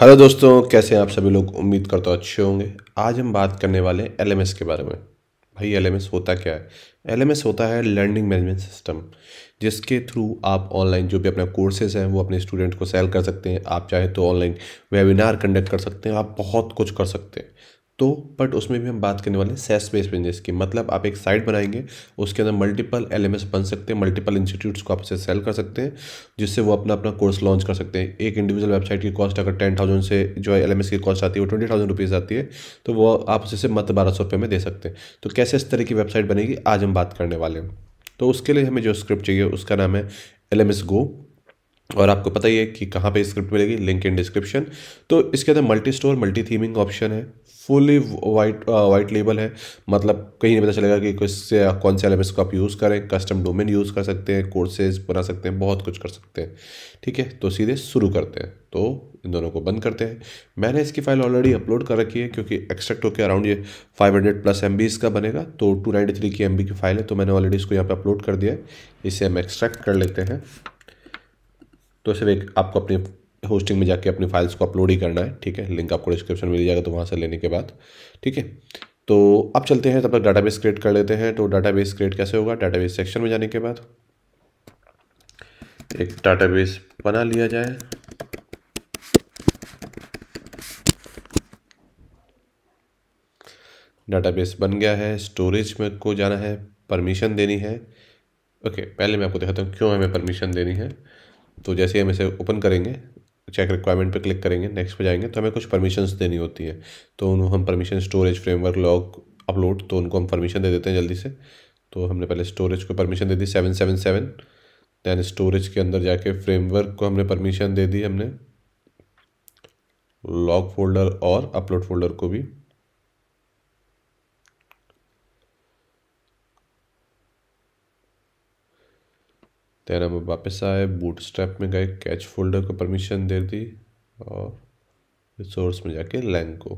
hello दोस्तों कैसे हैं आप सभी लोग उम्मीद करता हूँ अच्छे होंगे आज हम बात करने वाले हैं एल के बारे में भाई एल होता क्या है एल होता है लर्निंग मैनेजमेंट सिस्टम जिसके थ्रू आप ऑनलाइन जो भी अपना कोर्सेज हैं वो अपने स्टूडेंट को सेल कर सकते हैं आप चाहे तो ऑनलाइन वेबिनार कंडक्ट कर सकते हैं आप बहुत कुछ कर सकते हैं तो बट उसमें भी हम बात करने वाले सेस बेस्ड बिजनेस की मतलब आप एक साइट बनाएंगे उसके अंदर मल्टीपल एल बन सकते हैं मल्टीपल इंस्टीट्यूट्स को आप उसे सेल कर सकते हैं जिससे वो अपना अपना कोर्स लॉन्च कर सकते हैं एक इंडिविजुअल वेबसाइट की कॉस्ट अगर टेन थाउजेंड से जो है एल की कॉस्ट आती है वो ट्वेंटी थाउजेंड रुपीज़ आती है तो वो आप उसे मत बारह सौ रुपये में दे सकते हैं तो कैसे इस तरह की वेबसाइट बनेगी आज हम बात करने वाले हैं तो उसके लिए हमें जो स्क्रिप्ट चाहिए उसका नाम है एल एम एस गो और आपको पता ही है कि कहाँ पे स्क्रिप्ट मिलेगी लिंक इन डिस्क्रिप्शन तो इसके अंदर multi store multi theming option है फुली वाइट वाइट लेबल है मतलब कहीं नहीं पता चलेगा कि किस कौन से एलिमेंट्स को आप यूज़ करें कस्टम डोमेन यूज़ कर सकते हैं कोर्सेज बना सकते हैं बहुत कुछ कर सकते हैं ठीक है तो सीधे शुरू करते हैं तो इन दोनों को बंद करते हैं मैंने इसकी फाइल ऑलरेडी अपलोड कर रखी है क्योंकि एक्सट्रैक्ट होकर अराउंड ये 500 प्लस एम इसका बनेगा तो 293 की एम की फाइल है तो मैंने ऑलरेडी इसको यहाँ पे अपलोड कर दिया है इसे हम एक्सट्रैक्ट कर लेते हैं तो सिर्फ एक आपको अपनी होस्टिंग में जाके अपनी फाइल्स को अपलोड ही करना है ठीक है लिंक आपको डिस्क्रिप्शन मिल जाएगा तो वहाँ से लेने के बाद ठीक है तो अब चलते हैं तब तक डाटा क्रिएट कर लेते हैं तो डाटा क्रिएट कैसे होगा डाटा सेक्शन में जाने के बाद एक डाटा बना लिया जाए डाटाबेस बन गया है स्टोरेज में को जाना है परमिशन देनी है ओके पहले मैं आपको दिखाता हूँ क्यों हमें परमिशन देनी है तो जैसे हम इसे ओपन करेंगे चेक रिक्वायरमेंट पे क्लिक करेंगे नेक्स्ट पे जाएंगे तो हमें कुछ परमिशंस देनी होती हैं तो उन्होंने हम permission storage framework log upload तो उनको हम परमिशन दे देते हैं जल्दी से तो हमने पहले स्टोरेज को परमिशन दे दी seven seven seven then storage के अंदर जाके फ्रेमवर्क को हमने परमिशन दे दी हमने लॉग फोल्डर और अपलोड फोल्डर को भी देन हम वापस आए बूट स्ट्रैप में गए कैच फोल्डर को परमिशन दे दी और रिसोर्स में जाके लैंग को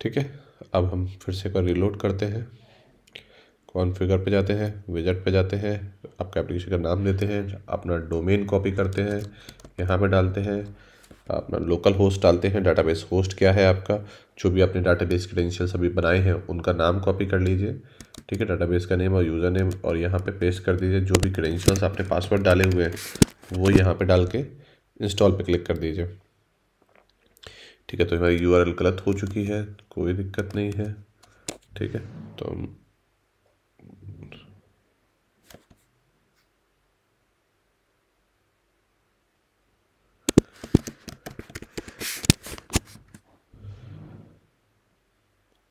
ठीक है अब हम फिर से एक बार रिलोड करते हैं कॉन्फ़िगर पे जाते हैं विजट पे जाते हैं आपका एप्लीकेशन का नाम देते हैं अपना डोमेन कॉपी करते हैं यहाँ पे डालते हैं अपना लोकल होस्ट डालते हैं डाटाबेस होस्ट क्या है आपका जो भी आपने डाटाबेस क्रेडेंशियल्स सभी बनाए हैं उनका नाम कॉपी कर लीजिए ठीक है डाटाबेस का नेम और यूज़र नेम और यहाँ पे पेस्ट कर दीजिए जो भी क्रेडेंशियल्स आपने पासवर्ड डाले हुए हैं वो यहाँ पे डाल के इंस्टॉल पे क्लिक कर दीजिए ठीक है तो हमारी यू गलत हो चुकी है कोई दिक्कत नहीं है ठीक है तो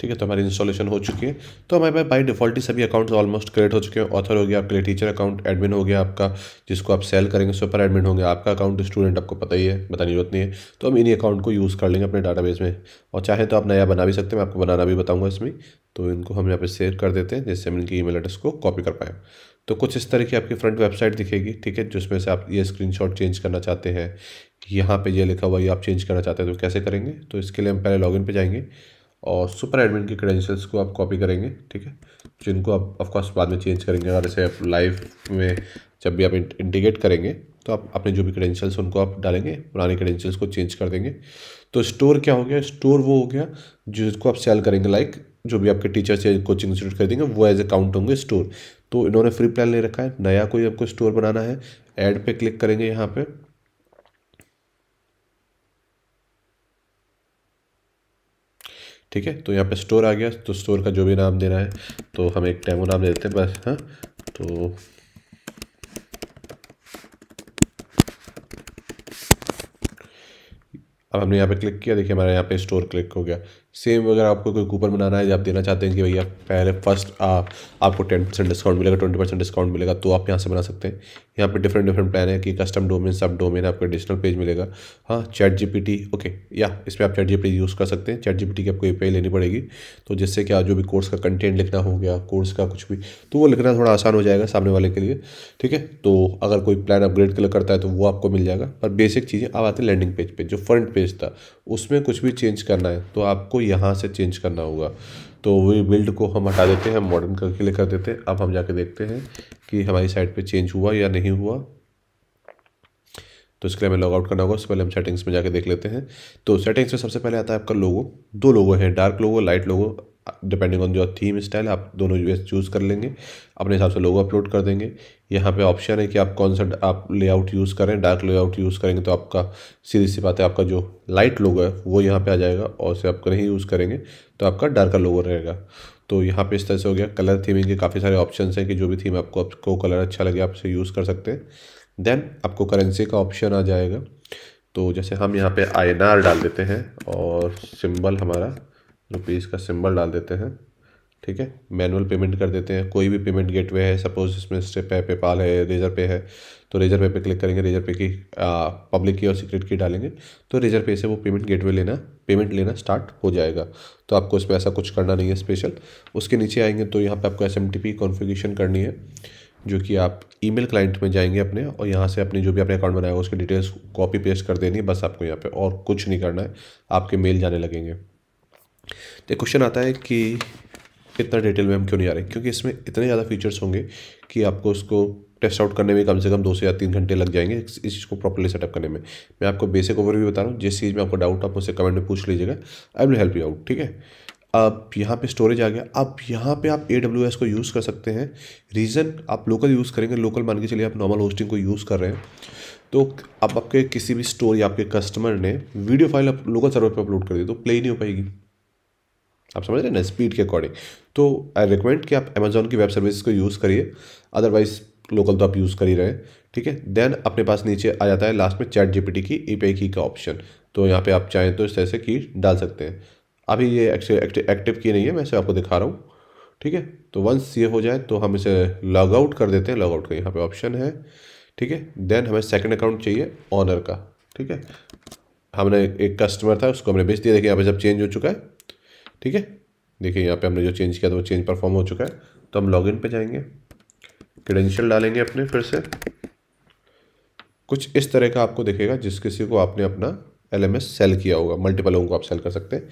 ठीक है तो हमारी इंस्टॉलेशन हो चुकी है तो हमारे पास बाई डिफॉल्ट सभी अकाउंट्स ऑलमोस्ट क्रिएट हो चुके हैं ऑथर हो गया आपके लिए टीचर अकाउंट एडमिन हो गया आपका जिसको आप सेल करेंगे सुपर एडमिन होंगे आपका अकाउंट स्टूडेंट आपको पता ही है बताने जरूरत नहीं है तो हम इन्हीं अकाउंट को यूज़ कर लेंगे अपने डाटाबेस में और चाहे तो आप नया बना भी सकते हैं मैं आपको बनाना भी बताऊँगा इसमें तो इनको हम यहाँ पर शेयर कर देते हैं जैसे हम इनकी ई एड्रेस को कॉपी कर पाए तो कुछ इस तरह की आपकी फ्रंट वेबसाइट दिखेगी ठीक है जिसमें से आप ये शॉट चेंज करना चाहते हैं यहाँ पर यह लिखा हुआ ये आप चेंज करना चाहते हैं तो कैसे करेंगे तो इसके लिए हम पहले इन पे जाएंगे और सुपर एडमिन के क्रेडेंशियल्स को आप कॉपी करेंगे ठीक है जिनको आप ऑफकोर्स बाद में चेंज करेंगे अगर जैसे आप लाइव में जब भी आप इंटीग्रेट करेंगे तो आप अपने जो भी क्रेडेंशियल्स उनको आप डालेंगे पुराने क्रेडेंशियल्स को चेंज कर देंगे तो स्टोर क्या हो गया स्टोर वो हो गया जिसको आप सेल करेंगे लाइक जो भी आपके टीचर्स या कोचिंग इंस्टीट्यूट खरीदेंगे वो एज अकाउंट होंगे स्टोर तो इन्होंने फ्री प्लान ले रखा है नया कोई आपको स्टोर बनाना है एड पे क्लिक करेंगे यहाँ पर ठीक है तो यहाँ पे स्टोर आ गया तो स्टोर का जो भी नाम देना है तो हम एक टेमो नाम दे देते हैं बस हाँ तो अब हमने यहाँ पे क्लिक किया देखिए हमारा यहाँ पे स्टोर क्लिक हो गया सेम अगर आपको कोई कूपन बनाना है आप देना चाहते हैं कि भैया पहले फर्स्ट आप आपको टेन परसेंट डिस्काउंट मिलेगा ट्वेंटी परसेंट डिस्काउंट मिलेगा तो आप यहाँ से बना सकते हैं यहाँ पे डिफरेंट डिफरेंट प्लान है कि कस्टम डोमेन सब डोमेन आपका एडिशनल पेज मिलेगा हाँ चैट जी ओके या इस पर आप चैट जी यूज़ कर सकते हैं चैट जी की आपको ए लेनी पड़ेगी तो जिससे कि आप जो भी कोर्स का कंटेंट लिखना हो गया कोर्स का कुछ भी तो वो लिखना थोड़ा आसान हो जाएगा सामने वाले के लिए ठीक है तो अगर कोई प्लान अपग्रेड के करता है तो वो आपको मिल जाएगा पर बेसिक चीज़ें आप आती है लैंडिंग पेज पर पे, जो फ्रंट पेज था उसमें कुछ भी चेंज करना है तो आपको यहाँ से चेंज करना होगा तो वे बिल्ड को हम हटा देते हैं मॉडर्न करके लेकर देते हैं अब हम जाके देखते हैं कि हमारी साइट पे चेंज हुआ या नहीं हुआ तो इसके लिए हमें लॉगआउट करना होगा उससे पहले हम सेटिंग्स में जाके देख लेते हैं तो सेटिंग्स में सबसे पहले आता है आपका लोगो दो लोगो हैं dark logo light logo depending on your theme style आप दोनों यू चूज़ कर लेंगे अपने हिसाब से लोगो अपलोड कर देंगे यहाँ पे ऑप्शन है कि आप कौन सा आप लेआउट यूज़ करें डार्क लेआउट यूज़ करेंगे तो आपका सीधी सी बात है आपका जो लाइट लोगो है वो यहाँ पे आ जाएगा और उसे आप नहीं यूज़ करेंगे तो आपका डार्कर लोगो रहेगा तो यहाँ पर इस तरह से हो गया कलर थीमिंग के काफ़ी सारे ऑप्शन हैं कि जो भी थीम आपको आपको कलर अच्छा लगे आप उसे यूज़ कर सकते हैं देन आपको करेंसी का ऑप्शन आ जाएगा तो जैसे हम यहाँ पे आई डाल देते हैं और सिंबल हमारा पे का सिंबल डाल देते हैं ठीक है मैनुअल पेमेंट कर देते हैं कोई भी पेमेंट गेटवे है सपोज इसमें स्टेप है पेपाल है रेजर पे है तो रेजर पे पे क्लिक करेंगे रेजर पे की आ, पब्लिक की और सीक्रेट की डालेंगे तो रेजर पे से वो पेमेंट गेटवे लेना पेमेंट लेना स्टार्ट हो जाएगा तो आपको इसमें ऐसा कुछ करना नहीं है स्पेशल उसके नीचे आएंगे तो यहाँ पर आपको एस एम कॉन्फ़िगरेशन करनी है जो कि आप ईमेल क्लाइंट में जाएंगे अपने और यहाँ से अपने जो भी अपने अकाउंट बनाया उसकी डिटेल्स कॉपी पेस्ट कर देनी है बस आपको यहाँ पर और कुछ नहीं करना है आपके मेल जाने लगेंगे तो क्वेश्चन आता है कि इतना डिटेल में हम क्यों नहीं आ रहे क्योंकि इसमें इतने ज़्यादा फीचर्स होंगे कि आपको उसको टेस्ट आउट करने में कम से कम दो से या तीन घंटे लग जाएंगे इस चीज़ को प्रॉपरली सेटअप करने में मैं आपको बेसिक ओवरव्यू बता रहा हूँ जिस चीज़ में आपको डाउट आप मुझसे कमेंट में पूछ लीजिएगा I will help you out ठीक है अब यहाँ पे स्टोरेज आ गया अब यहाँ पे आप ए एस को यूज़ कर सकते हैं रीज़न आप लोकल यूज़ करेंगे लोकल मान के चलिए आप नॉर्मल होस्टिंग को यूज़ कर रहे हैं तो अब आपके किसी भी स्टोर या आपके कस्टमर ने वीडियो फाइल आप लोकल सर्वर पर अपलोड कर दी तो प्ले ही नहीं हो पाएगी आप समझ रहे हैं ना स्पीड के अकॉर्डिंग तो आई रिकमेंड कि आप अमेजोन की वेब सर्विस को यूज़ करिए अदरवाइज लोकल तो आप यूज़ कर ही रहे ठीक है देन अपने पास नीचे आ जाता है लास्ट में चैट जीपीटी की पी की का ऑप्शन तो यहाँ पे आप चाहें तो इस तरह से की डाल सकते हैं अभी ये एक्टिव की नहीं है मैं इसे आपको दिखा रहा हूँ ठीक है तो वंस ये हो जाए तो हम इसे लॉग आउट कर देते हैं लॉग आउट का यहाँ पे ऑप्शन है ठीक है देन हमें सेकंड अकाउंट चाहिए ऑनर का ठीक है हमने एक कस्टमर था उसको हमने बेच दिया देखिए यहाँ पे जब चेंज हो चुका है ठीक है देखिए यहाँ पे हमने जो चेंज किया था वो चेंज परफॉर्म हो चुका है तो हम लॉगिन पे जाएंगे क्रेडेंशियल डालेंगे अपने फिर से कुछ इस तरह का आपको दिखेगा जिस किसी को आपने अपना एल सेल किया होगा मल्टीपल लोगों को आप सेल कर सकते हैं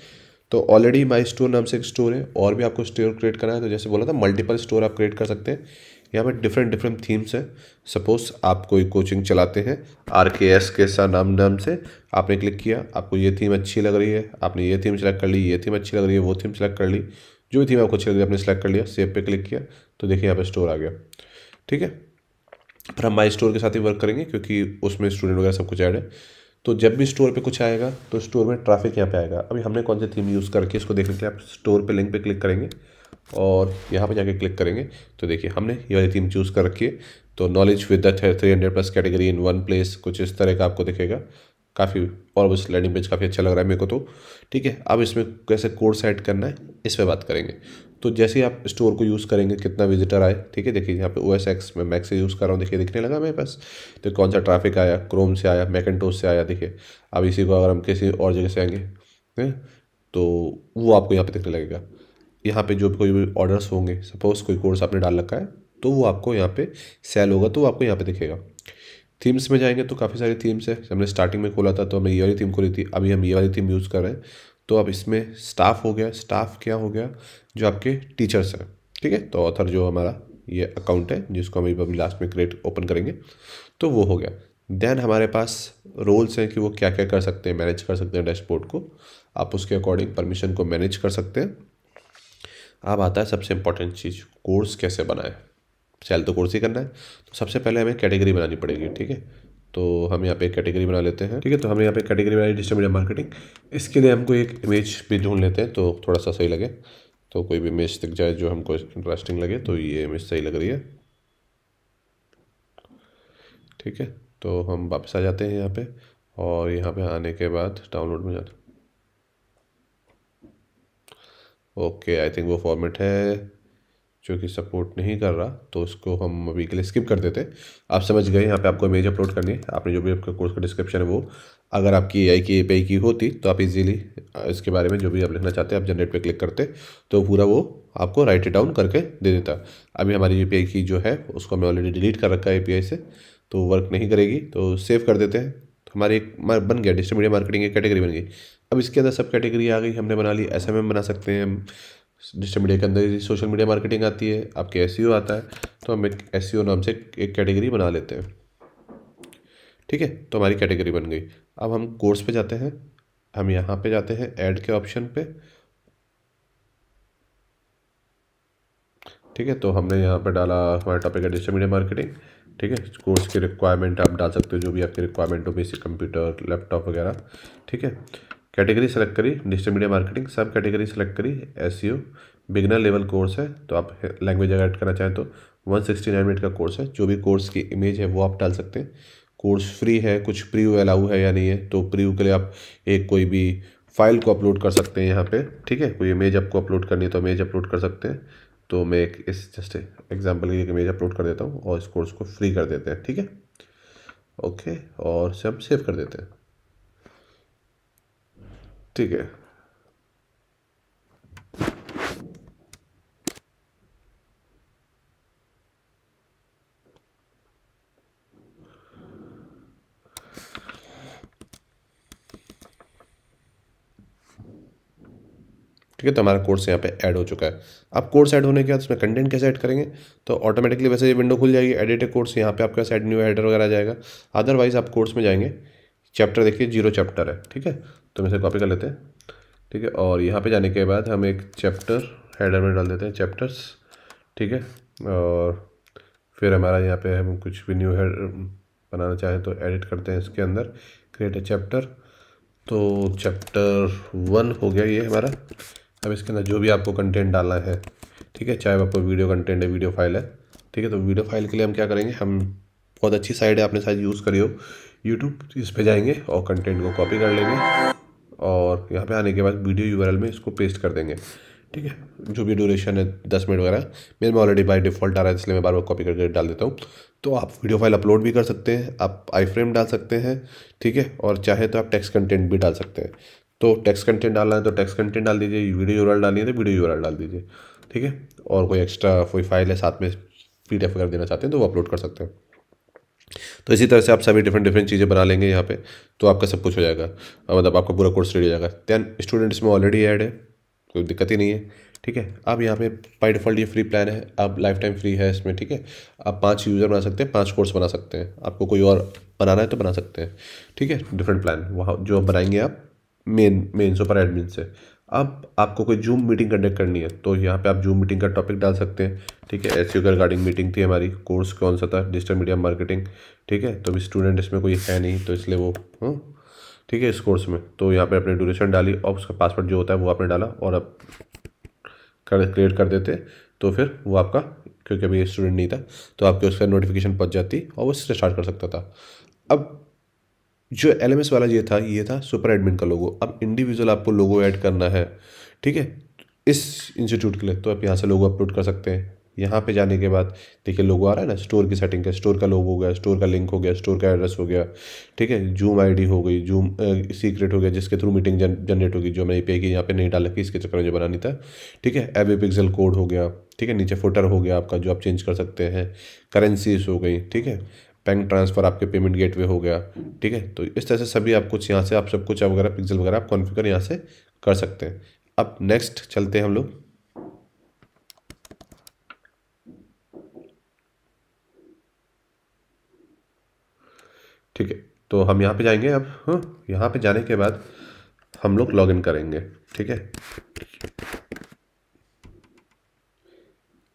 तो ऑलरेडी माई स्टोर नाम से एक स्टोर है और भी आपको स्टोर क्रिएट करना है तो जैसे बोला था मल्टीपल स्टोर आप क्रिएट कर सकते हैं यहाँ पर डिफरेंट डिफरेंट थीम्स हैं सपोज आप कोई कोचिंग चलाते हैं आर के एस के सा नाम नाम से आपने क्लिक किया आपको ये थीम अच्छी लग रही है आपने ये थीम सेलेक्ट कर ली ये थीम अच्छी लग रही है वो थीम सेलेक्ट कर ली जो भी थीम आपको अच्छी लग रही है आपने सेलेक्ट कर लिया सेव पे क्लिक किया तो देखिए यहाँ पे स्टोर आ गया ठीक है फिर हम माई स्टोर के साथ ही वर्क करेंगे क्योंकि उसमें स्टूडेंट वगैरह सब कुछ ऐड है तो जब भी स्टोर पे कुछ आएगा तो स्टोर में ट्रैफिक यहाँ पे आएगा अभी हमने कौन सी थीम यूज़ करके इसको देख लेते हैं आप स्टोर पे लिंक पे क्लिक करेंगे और यहाँ पर जाके क्लिक करेंगे तो देखिए हमने ये वाली थीम चूज़ कर रखी है तो knowledge with three hundred plus category in one place कुछ इस तरह का आपको दिखेगा काफ़ी और बस लैंडिंग पेज काफ़ी अच्छा लग रहा है मेरे को तो ठीक है अब इसमें कैसे कोड सेट करना है इस पर बात करेंगे तो जैसे ही आप स्टोर को यूज़ करेंगे कितना विजिटर आए ठीक है देखिए यहाँ पे ओ एस एक्स में मैक से यूज़ कर रहा हूँ देखिए दिखने लगा मेरे पास तो कौन सा ट्रैफिक आया क्रोम से आया मैकेटोस से आया देखिए अब इसी को अगर हम किसी और जगह से आएंगे तो वो आपको यहाँ पर दिखने लगेगा यहाँ पे जो भी कोई भी ऑर्डर्स होंगे सपोज़ कोई कोर्स आपने डाल रखा है तो वो आपको यहाँ पे सेल होगा तो वो आपको यहाँ पे दिखेगा थीम्स में जाएंगे तो काफ़ी सारी थीम्स है हमने स्टार्टिंग में खोला था तो हमने ये वाली थीम खोली थी अभी हम ये वाली थीम यूज़ कर रहे हैं तो अब इसमें स्टाफ हो गया स्टाफ क्या हो गया जो आपके टीचर्स हैं ठीक है तो ऑथर जो हमारा ये अकाउंट है जिसको हम अभी लास्ट में क्रिएट ओपन करेंगे तो वो हो गया देन हमारे पास रोल्स हैं कि वो क्या क्या कर सकते हैं मैनेज कर सकते हैं डैशबोर्ड को आप उसके अकॉर्डिंग परमिशन को मैनेज कर सकते हैं अब आता है सबसे इम्पॉर्टेंट चीज़ कोर्स कैसे बनाए सेल तो कोर्स ही करना है तो सबसे पहले हमें कैटेगरी बनानी पड़ेगी ठीक है तो हम यहाँ पे एक कैटेगरी बना लेते हैं ठीक है तो हमने यहाँ पे कैटेगरी बनाई डिजिटल मीडिया मार्केटिंग इसके लिए हमको एक इमेज भी ढूंढ लेते हैं तो थोड़ा सा सही लगे तो कोई भी इमेज दिख जाए जो हमको इंटरेस्टिंग लगे तो ये इमेज सही लग रही है ठीक है तो हम वापस आ जाते हैं यहाँ पर और यहाँ पर आने के बाद डाउनलोड में जाते ओके आई थिंक वो फॉर्मेट है जो कि सपोर्ट नहीं कर रहा तो उसको हम अभी के लिए स्किप कर देते आप समझ गए यहाँ पे आपको इमेज अपलोड करनी है आपने जो भी आपका कोर्स का डिस्क्रिप्शन है वो अगर आपकी आई की ए की होती तो आप इजीली इसके बारे में जो भी आप लिखना चाहते हैं आप जनरेट पे क्लिक करते तो पूरा वो आपको राइट डाउन करके दे देता अभी हमारी यू की जो है उसको हमें ऑलरेडी डिलीट कर रखा है ए से तो वर्क नहीं करेगी तो सेव कर देते हैं तो हमारी एक बन गया डिजिटल मीडिया मार्केटिंग एक कैटेगरी बन गई अब इसके अंदर सब कैटेगरी आ गई हमने बना ली एस बना सकते हैं हम डिजिटल मीडिया के अंदर सोशल मीडिया मार्केटिंग आती है आपके एस आता है तो हम एक एस नाम से एक कैटेगरी बना लेते हैं ठीक है तो हमारी कैटेगरी बन गई अब हम कोर्स पे जाते हैं हम यहाँ पे जाते हैं ऐड के ऑप्शन पे ठीक है तो हमने यहाँ पे डाला हमारा टॉपिक है डिजिटल मीडिया मार्केटिंग ठीक है कोर्स के रिक्वायरमेंट आप डाल सकते हो जो भी आपके रिक्वायरमेंट हो बेसिक कंप्यूटर लैपटॉप वगैरह ठीक है कैटेगरी सेलेक्ट करी digital media marketing subcategory select करी एस बिगनर लेवल कोर्स है तो आप लैंग्वेज अगर ऐड करना चाहें तो 169 मिनट का कोर्स है जो भी कोर्स की इमेज है वो आप डाल सकते हैं कोर्स फ्री है कुछ प्रीव्यू अलाउ है या नहीं है तो प्रीव्यू के लिए आप एक कोई भी फाइल को अपलोड कर सकते हैं यहाँ पे ठीक है कोई इमेज आपको अपलोड करनी है तो इमेज अपलोड कर सकते हैं तो मैं एक इस जस्ट एग्जांपल की एक इमेज अपलोड कर देता हूँ और इस कोर्स को फ्री कर देते हैं ठीक है ओके और इसे हम सेव कर देते हैं ठीक है ठीक है तो हमारा कोर्स यहाँ पे ऐड हो चुका है अब कोर्स ऐड होने के बाद उसमें कंटेंट कैसे ऐड करेंगे तो ऑटोमेटिकली वैसे ये विंडो खुल जाएगी एडिट ए कोर्स यहाँ पे आपके पास एड न्यू एडर वगैरह आ जाएगा अदरवाइज आप कोर्स में जाएंगे चैप्टर देखिए जीरो चैप्टर है ठीक है तो मैं इसे कॉपी कर लेते हैं ठीक है और यहाँ पर जाने के बाद हम एक चैप्टर हेडर में डाल देते हैं चैप्टर्स ठीक है और फिर हमारा यहाँ पर हम कुछ भी न्यू हेड बनाना चाहें तो एडिट करते हैं इसके अंदर क्रिएट ए चैप्टर तो चैप्टर वन हो गया ये हमारा अब इसके अंदर जो भी आपको कंटेंट डालना है ठीक है चाहे आपको वीडियो कंटेंट है वीडियो फाइल है ठीक है तो वीडियो फाइल के लिए हम क्या करेंगे हम बहुत अच्छी साइट है आपने शायद यूज़ करी हो यूट्यूब इस पर जाएंगे और कंटेंट को कॉपी कर लेंगे और यहाँ पे आने के बाद वीडियो यू में इसको पेस्ट कर देंगे ठीक है जो भी ड्यूरेशन है दस मिनट वगैरह मेरे में ऑलरेडी बाय डिफ़ॉल्ट आ रहा है इसलिए मैं बार बार कॉपी करके डाल देता हूँ तो आप वीडियो फाइल अपलोड भी कर सकते हैं आप आई फ्रेम डाल सकते हैं ठीक है और चाहे तो आप टेक्स्ट कंटेंट भी डाल सकते हैं तो टेक्स्ट कंटेंट डालना है तो टेक्स्ट कंटेंट डाल दीजिए वीडियो यूरल डालनी है तो वीडियो यूरल डाल दीजिए ठीक है और कोई एक्स्ट्रा कोई फाइल है साथ में पी डी वगैरह देना चाहते हैं तो वो अपलोड कर सकते हैं तो इसी तरह से आप सभी डिफरेंट डिफरेंट चीज़ें बना लेंगे यहाँ पे तो आपका सब कुछ हो जाएगा मतलब आपका पूरा कोर्स रेडी हो जाएगा दैन स्टूडेंट इसमें ऑलरेडी ऐड है कोई दिक्कत ही नहीं है ठीक है अब यहाँ पे बाई डिफ़ॉल्ट ये फ्री प्लान है अब लाइफ टाइम फ्री है इसमें ठीक है आप पाँच यूज़र बना सकते हैं पाँच कोर्स बना सकते हैं आपको कोई और बनाना है तो बना सकते हैं ठीक है डिफरेंट प्लान वहाँ जो बनाएंगे आप मेन मेन सुपर एडमिन से अब आपको कोई जूम मीटिंग कंडक्ट करनी है तो यहाँ पे आप जूम मीटिंग का टॉपिक डाल सकते हैं ठीक है एस का रिगार्डिंग मीटिंग थी हमारी कोर्स कौन सा था डिजिटल मीडिया मार्केटिंग ठीक है तो अभी स्टूडेंट इसमें कोई है नहीं तो इसलिए वो हम्म, ठीक है इस कोर्स में तो यहाँ पे अपने ड्यूरेशन डाली और उसका पासवर्ड जो होता है वो आपने डाला और अब कर क्रिएट कर देते तो फिर वो आपका क्योंकि अभी स्टूडेंट नहीं था तो आपके उसका नोटिफिकेशन पहुँच जाती और वो स्टार्ट कर सकता था अब जो एल वाला ये था ये था सुपर एडमिन का लोगो अब इंडिविजुअल आपको लोगो ऐड करना है ठीक है इस इंस्टीट्यूट के लिए तो आप यहाँ से लोगो अपलोड कर सकते हैं यहाँ पे जाने के बाद देखिए लोगो आ रहा है ना स्टोर की सेटिंग का स्टोर का लोगो हो गया स्टोर का लिंक हो गया स्टोर का एड्रेस हो गया ठीक है जूम आईडी हो गई जूम सीक्रेट हो गया जिसके थ्रू मीटिंग जन, जनरेट होगी जो मैंने पे की यहाँ पे नहीं डाला कि इसके चक्कर में जो बनानी था ठीक है एवे पिक्सल कोड हो गया ठीक है नीचे फोटर हो गया आपका जो आप चेंज कर सकते हैं करेंसीज हो गई ठीक है बैंक ट्रांसफ़र आपके पेमेंट गेटवे हो गया ठीक है तो इस तरह से सभी आप कुछ यहाँ से आप सब कुछ वगैरह पिक्सल वगैरह आप कॉन्फ़िगर यहाँ से कर सकते हैं अब नेक्स्ट चलते हैं हम लोग ठीक है तो हम यहाँ पे जाएंगे अब हाँ, यहाँ पे जाने के बाद हम लोग लॉगिन करेंगे ठीक है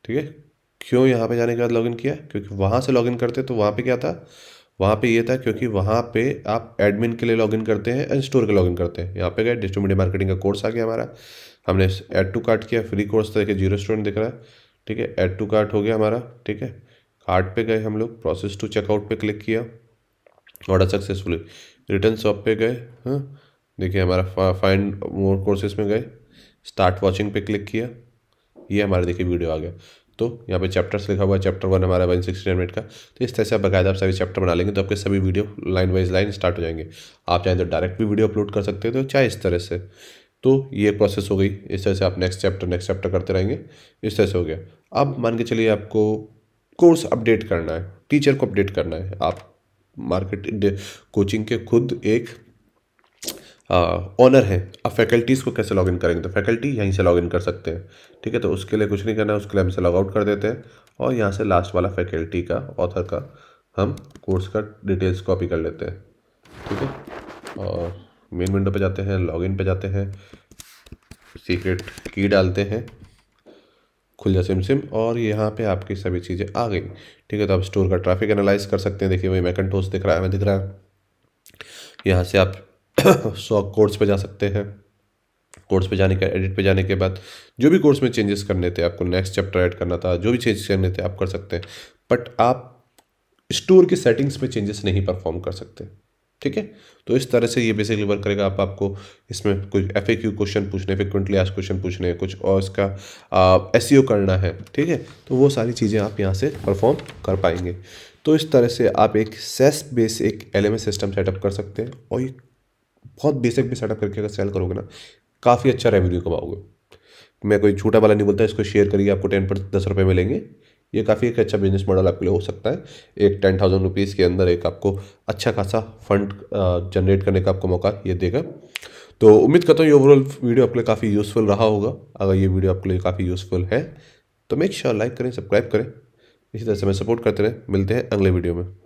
ठीक है क्यों यहाँ पे जाने के बाद लॉगिन किया क्योंकि वहाँ से लॉगिन करते तो वहाँ पे क्या था वहाँ पे ये था क्योंकि वहाँ पे आप एडमिन के लिए लॉगिन करते हैं एंड स्टोर के लॉगिन करते हैं यहाँ पे गए डिजिटल मीडिया मार्केटिंग का कोर्स आ गया हमारा हमने एड टू कार्ट किया फ्री कोर्स देखिए जीरो स्टूडेंट दिख रहा है ठीक है एड टू कार्ट हो गया हमारा ठीक है कार्ट पे गए हम लोग प्रोसेस टू चेकआउट पे क्लिक किया ऑर्डर सक्सेसफुली रिटर्न शॉप पे गए हाँ देखिए हमारा फाइन फाइंड मोर कोर्सेस में गए स्टार्ट वॉचिंग पे क्लिक किया ये हमारा देखिए वीडियो आ गया तो यहाँ पे चैप्टर्स लिखा हुआ है चैप्टर वन हमारा वन सिक्सटी मिनट का तो इस तरह से आप बकायदा आप सभी चैप्टर बना लेंगे तो आपके सभी video line wise line start हो जाएंगे आप चाहे तो डायरेक्ट भी वीडियो अपलोड कर सकते हो तो चाहे इस तरह से तो ये प्रोसेस हो गई इस तरह से आप नेक्स्ट चैप्टर नेक्स्ट चैप्टर करते रहेंगे इस तरह से हो गया अब मान के चलिए आपको कोर्स अपडेट करना है टीचर को अपडेट करना है आप मार्केट कोचिंग के खुद एक ऑनर है आप फैकल्टीज़ को कैसे लॉगिन करेंगे तो फैकल्टी यहीं से लॉगिन कर सकते हैं ठीक है तो उसके लिए कुछ नहीं करना है उसके लिए हम इसे लॉगआउट कर देते हैं और यहाँ से लास्ट वाला फैकल्टी का ऑथर का हम कोर्स का डिटेल्स कॉपी कर लेते हैं ठीक है और मेन विंडो पे जाते हैं लॉगिन पे जाते हैं सीक्रेट की डालते हैं खुल जा सिम सिम और यहाँ पे आपकी सभी चीज़ें आ गई ठीक है तो आप स्टोर का ट्रैफिक एनालाइज कर सकते हैं देखिए वही मैकन टोस दिख रहा है हमें दिख रहा है यहाँ से आप सौ कोर्स पे जा सकते हैं कोर्स पे जाने के एडिट पे जाने के बाद जो भी कोर्स में चेंजेस करने थे आपको नेक्स्ट चैप्टर ऐड करना था जो भी चेंज करने थे आप कर सकते हैं बट आप स्टोर की सेटिंग्स में चेंजेस नहीं परफॉर्म कर सकते ठीक है तो इस तरह से ये बेसिकली वर्क करेगा आप आपको इसमें कुछ एफ ए क्यू क्वेश्चन पूछने फ्रिक्वेंटली आज क्वेश्चन पूछने हैं कुछ और इसका एस e करना है ठीक है तो वो सारी चीज़ें आप यहाँ से परफॉर्म कर पाएंगे तो इस तरह से आप एक सेस बेस एक एल सिस्टम सेटअप कर सकते हैं और ये बहुत बेसिक भी सेटअप करके अगर सेल करोगे ना काफ़ी अच्छा रेवेन्यू कमाओगे मैं कोई छोटा वाला नहीं बोलता इसको शेयर करिए आपको टेन पर दस रुपये मिलेंगे ये काफ़ी एक अच्छा बिजनेस मॉडल आपके लिए हो सकता है एक टेन थाउजेंड रुपीज़ के अंदर एक आपको अच्छा खासा फंड जनरेट करने का आपको मौका ये देगा तो उम्मीद करता हूँ ये ओवरऑल वीडियो आपके लिए काफ़ी यूज़फुल रहा होगा अगर ये वीडियो आपके लिए काफ़ी यूज़फुल है तो मेक श्योर लाइक करें सब्सक्राइब करें इसी तरह से हमें सपोर्ट करते रहें मिलते हैं अगले वीडियो में